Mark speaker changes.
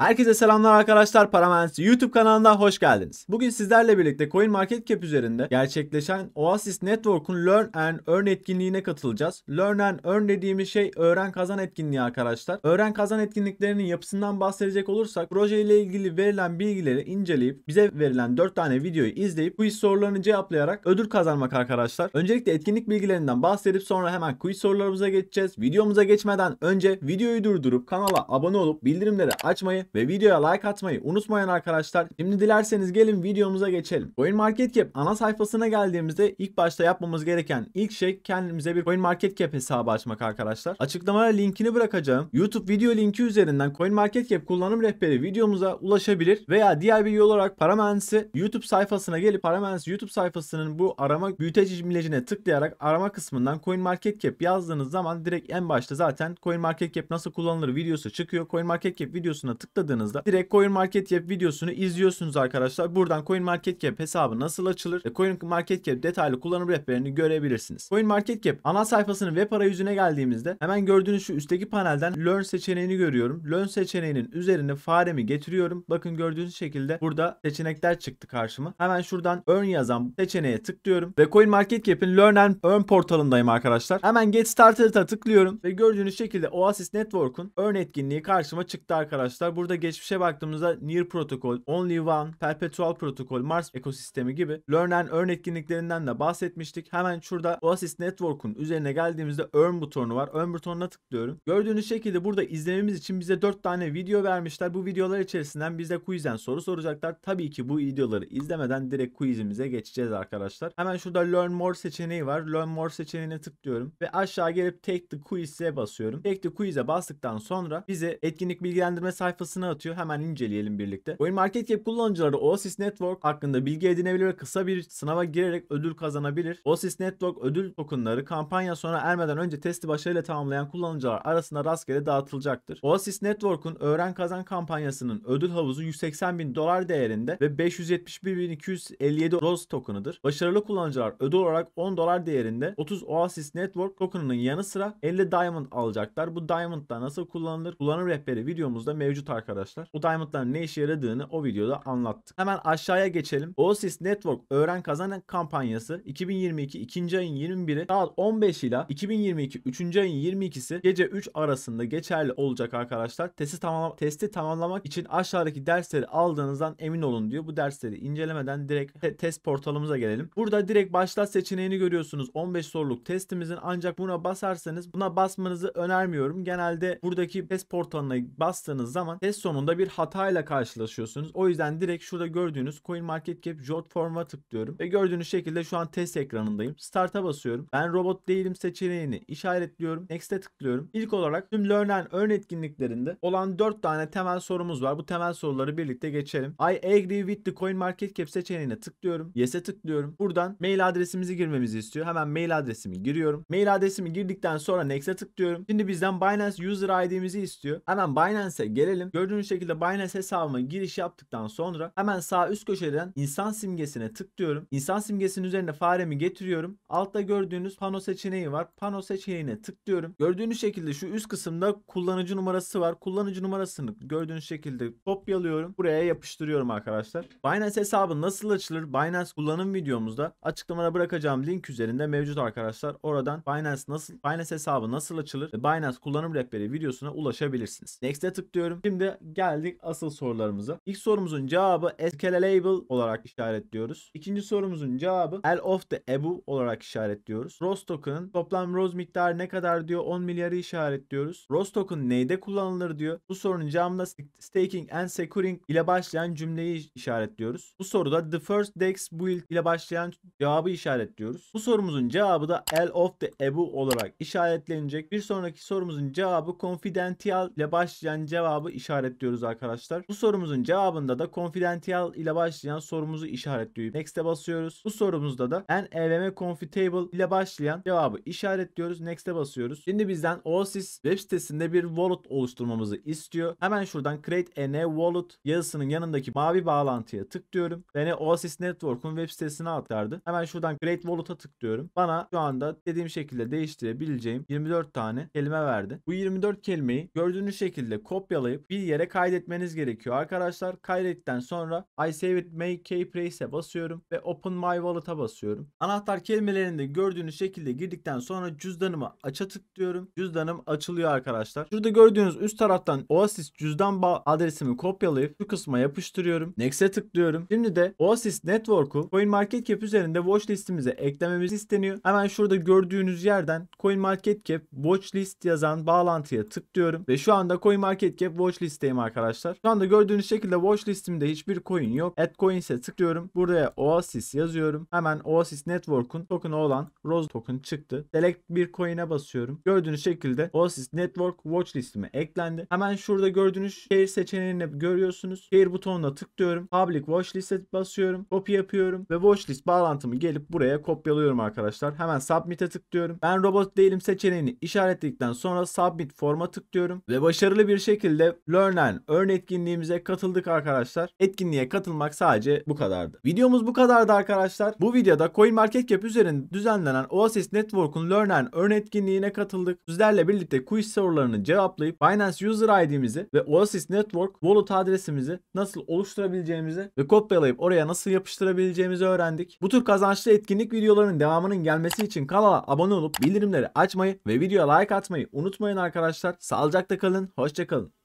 Speaker 1: Herkese selamlar arkadaşlar. Paramens YouTube kanalına hoş geldiniz. Bugün sizlerle birlikte CoinMarketCap üzerinde gerçekleşen Oasis Network'un Learn and Earn etkinliğine katılacağız. Learn and Earn dediğimiz şey öğren kazan etkinliği arkadaşlar. Öğren kazan etkinliklerinin yapısından bahsedecek olursak proje ile ilgili verilen bilgileri inceleyip bize verilen 4 tane videoyu izleyip quiz sorularını cevaplayarak ödül kazanmak arkadaşlar. Öncelikle etkinlik bilgilerinden bahsedip sonra hemen quiz sorularımıza geçeceğiz. Videomuza geçmeden önce videoyu durdurup kanala abone olup bildirimleri açmayı ve videoya like atmayı unutmayın arkadaşlar. Şimdi dilerseniz gelin videomuza geçelim. CoinMarketCap ana sayfasına geldiğimizde ilk başta yapmamız gereken ilk şey kendimize bir CoinMarketCap hesabı açmak arkadaşlar. Açıklamaya linkini bırakacağım. YouTube video linki üzerinden CoinMarketCap kullanım rehberi videomuza ulaşabilir veya diğer bir yol olarak Paramens'i YouTube sayfasına gelip Paramens YouTube sayfasının bu arama büyüteci cimlecine tıklayarak arama kısmından CoinMarketCap yazdığınız zaman direkt en başta zaten CoinMarketCap nasıl kullanılır videosu çıkıyor. CoinMarketCap videosuna tıklayın tıkladığınızda direkt CoinMarketCap videosunu izliyorsunuz arkadaşlar. Buradan CoinMarketCap hesabı nasıl açılır ve CoinMarketCap detaylı kullanım rehberini görebilirsiniz. CoinMarketCap ana sayfasının web arayüzüne geldiğimizde hemen gördüğünüz şu üstteki panelden Learn seçeneğini görüyorum. Learn seçeneğinin üzerine faremi getiriyorum. Bakın gördüğünüz şekilde burada seçenekler çıktı karşıma. Hemen şuradan Earn yazan seçeneğe tıklıyorum ve CoinMarketCap'in Learn and Earn portalındayım arkadaşlar. Hemen Get Started'a tıklıyorum ve gördüğünüz şekilde Oasis Network'un Earn etkinliği karşıma çıktı arkadaşlar burada geçmişe baktığımızda Near protokol, Only One, Perpetual protokol, Mars ekosistemi gibi Learn and Earn etkinliklerinden de bahsetmiştik. Hemen şurada Oasis Network'un üzerine geldiğimizde Earn butonu var. Earn butonuna tıklıyorum. Gördüğünüz şekilde burada izlememiz için bize 4 tane video vermişler. Bu videolar içerisinden bize quizden soru soracaklar. Tabii ki bu videoları izlemeden direkt quizimize geçeceğiz arkadaşlar. Hemen şurada Learn More seçeneği var. Learn More seçeneğine tıklıyorum ve aşağı gelip Take the Quiz'e basıyorum. Take the Quiz'e bastıktan sonra bize etkinlik bilgilendirme sayfası yazısını atıyor. Hemen inceleyelim birlikte. Oyun Market Cap kullanıcıları Oasis Network hakkında bilgi edinebilir ve kısa bir sınava girerek ödül kazanabilir. Oasis Network ödül tokenları kampanya sona ermeden önce testi başarıyla tamamlayan kullanıcılar arasında rastgele dağıtılacaktır. Oasis Network'un öğren kazan kampanyasının ödül havuzu 180 bin dolar değerinde ve 571.257 Rose tokenıdır. Başarılı kullanıcılar ödül olarak 10 dolar değerinde 30 Oasis Network tokenının yanı sıra 50 Diamond alacaklar. Bu Diamond'da nasıl kullanılır? Kullanım rehberi videomuzda mevcut arkadaşlar arkadaşlar. Bu Diamond'ların ne işe yaradığını o videoda anlattık. Hemen aşağıya geçelim. Oasis Network Öğren Kazan kampanyası 2022 2. ayın 21'i saat 15 ile 2022 3. ayın 22'si gece 3 arasında geçerli olacak arkadaşlar. Testi, tamamla testi tamamlamak için aşağıdaki dersleri aldığınızdan emin olun diyor. Bu dersleri incelemeden direkt te test portalımıza gelelim. Burada direkt başla seçeneğini görüyorsunuz. 15 soruluk testimizin ancak buna basarsanız buna basmanızı önermiyorum. Genelde buradaki test portalına bastığınız zaman test test sonunda bir hatayla karşılaşıyorsunuz. O yüzden direkt şurada gördüğünüz CoinMarketCap Jot Form'a tıklıyorum ve gördüğünüz şekilde şu an test ekranındayım. Start'a basıyorum. Ben robot değilim seçeneğini işaretliyorum. Next'e tıklıyorum. İlk olarak tüm Learn and Earn etkinliklerinde olan 4 tane temel sorumuz var. Bu temel soruları birlikte geçelim. I agree with the CoinMarketCap seçeneğine tıklıyorum. Yes'e tıklıyorum. Buradan mail adresimizi girmemizi istiyor. Hemen mail adresimi giriyorum. Mail adresimi girdikten sonra Next'e tıklıyorum. Şimdi bizden Binance User ID'mizi istiyor. Hemen Binance'e gelelim. Gördüğünüz şekilde Binance hesabıma giriş yaptıktan sonra hemen sağ üst köşeden insan simgesine tıklıyorum. İnsan simgesinin üzerine faremi getiriyorum. Altta gördüğünüz pano seçeneği var. Pano seçeneğine tıklıyorum. Gördüğünüz şekilde şu üst kısımda kullanıcı numarası var. Kullanıcı numarasını gördüğünüz şekilde kopyalıyorum. Buraya yapıştırıyorum arkadaşlar. Binance hesabı nasıl açılır? Binance kullanım videomuzda açıklamada bırakacağım link üzerinde mevcut arkadaşlar. Oradan Binance nasıl Binance hesabı nasıl açılır? Binance kullanım rehberi videosuna ulaşabilirsiniz. Next'e tıklıyorum. Şimdi geldik asıl sorularımıza. İlk sorumuzun cevabı escalatable olarak işaretliyoruz. İkinci sorumuzun cevabı L of the EBU olarak işaretliyoruz. ROS token'ın toplam ROS miktarı ne kadar diyor 10 milyarı işaretliyoruz. ROS token neyde kullanılır diyor. Bu sorunun cevabında staking and securing ile başlayan cümleyi işaretliyoruz. Bu soruda the first dex build ile başlayan cevabı işaretliyoruz. Bu sorumuzun cevabı da L of the EBU olarak işaretlenecek. Bir sonraki sorumuzun cevabı confidential ile başlayan cevabı işaretliyoruz işaretliyoruz arkadaşlar. Bu sorumuzun cevabında da confidential ile başlayan sorumuzu işaretliyoruz. Next'e basıyoruz. Bu sorumuzda da en evm confitable ile başlayan cevabı işaretliyoruz. Next'e basıyoruz. Şimdi bizden Oasis web sitesinde bir wallet oluşturmamızı istiyor. Hemen şuradan create a new wallet yazısının yanındaki mavi bağlantıya tıklıyorum. Beni Oasis Network'un web sitesine aktardı. Hemen şuradan create wallet'a tıklıyorum. Bana şu anda dediğim şekilde değiştirebileceğim 24 tane kelime verdi. Bu 24 kelimeyi gördüğünüz şekilde kopyalayıp bir yere kaydetmeniz gerekiyor arkadaşlar. Kaydettikten sonra I save it make keyplace'e basıyorum ve open my wallet'a basıyorum. Anahtar kelimelerinde gördüğünüz şekilde girdikten sonra cüzdanımı aça tıklıyorum. Cüzdanım açılıyor arkadaşlar. Şurada gördüğünüz üst taraftan Oasis cüzdan bağ adresimi kopyalayıp şu kısma yapıştırıyorum. Next'e tıklıyorum. Şimdi de Oasis Network'u CoinMarketCap üzerinde watchlistimize eklememiz isteniyor. Hemen şurada gördüğünüz yerden CoinMarketCap watch list yazan bağlantıya tıklıyorum ve şu anda CoinMarketCap watch list listeyim arkadaşlar. Şu anda gördüğünüz şekilde watch listimde hiçbir coin yok. Add coins'e tıklıyorum. Buraya Oasis yazıyorum. Hemen Oasis Network'un token'ı olan Rose token çıktı. Select bir coin'e basıyorum. Gördüğünüz şekilde Oasis Network watch listime eklendi. Hemen şurada gördüğünüz share seçeneğini görüyorsunuz. Share butonuna tıklıyorum. Public watch list'e basıyorum. Copy yapıyorum ve watch list bağlantımı gelip buraya kopyalıyorum arkadaşlar. Hemen submit'e tıklıyorum. Ben robot değilim seçeneğini işaretledikten sonra submit forma tıklıyorum ve başarılı bir şekilde Learn ön etkinliğimize katıldık arkadaşlar. Etkinliğe katılmak sadece bu kadardı. Videomuz bu kadardı arkadaşlar. Bu videoda CoinMarketCap üzerinde düzenlenen Oasis Network'un Learn ön etkinliğine katıldık. Sizlerle birlikte quiz sorularını cevaplayıp Binance User ID'mizi ve Oasis Network Wallet adresimizi nasıl oluşturabileceğimizi ve kopyalayıp oraya nasıl yapıştırabileceğimizi öğrendik. Bu tür kazançlı etkinlik videolarının devamının gelmesi için kanala abone olup bildirimleri açmayı ve videoya like atmayı unutmayın arkadaşlar. Sağlıcakla kalın, hoşçakalın.